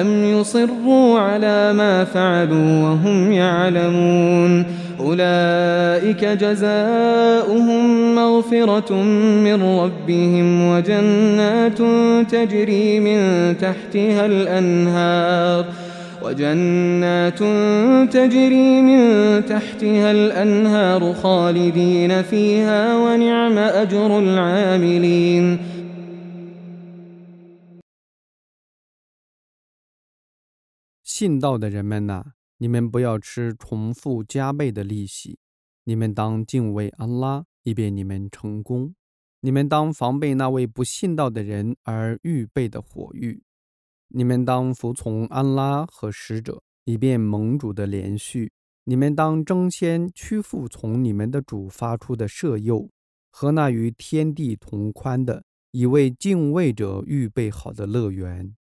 لم يصروا على ما فعلوا وهم يعلمون أولئك جزاؤهم مغفرة من ربهم وجنات تجري من تحتها الأنهار وجنات تجري من تحتها الأنهار خالدين فيها ونعم أجر العاملين 信道的人们呐，你们不要吃重复加倍的利息，你们当敬畏安拉，以便你们成功；你们当防备那位不信道的人而预备的火狱；你们当服从安拉和使者，以便盟主的连续；你们当争先屈服从你们的主发出的赦诱和那与天地同宽的一位敬畏者预备好的乐园。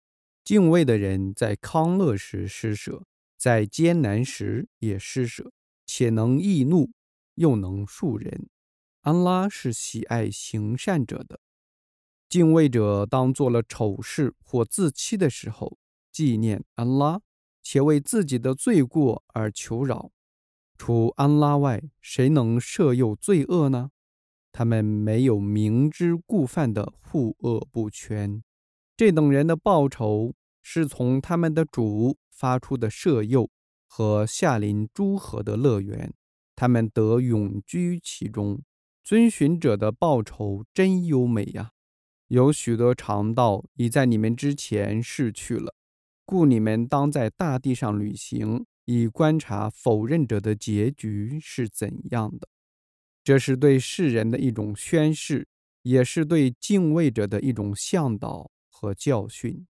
敬畏的人在康乐时施舍，在艰难时也施舍，且能易怒，又能恕人。安拉是喜爱行善者的。敬畏者当做了丑事或自欺的时候，纪念安拉，且为自己的罪过而求饶。除安拉外，谁能赦宥罪恶呢？他们没有明知故犯的护恶不全。这等人的报酬是从他们的主发出的舍诱和下临诸河的乐园，他们得永居其中。遵循者的报酬真优美呀！有许多长道已在你们之前逝去了，故你们当在大地上旅行，以观察否认者的结局是怎样的。这是对世人的一种宣誓，也是对敬畏者的一种向导。和教训。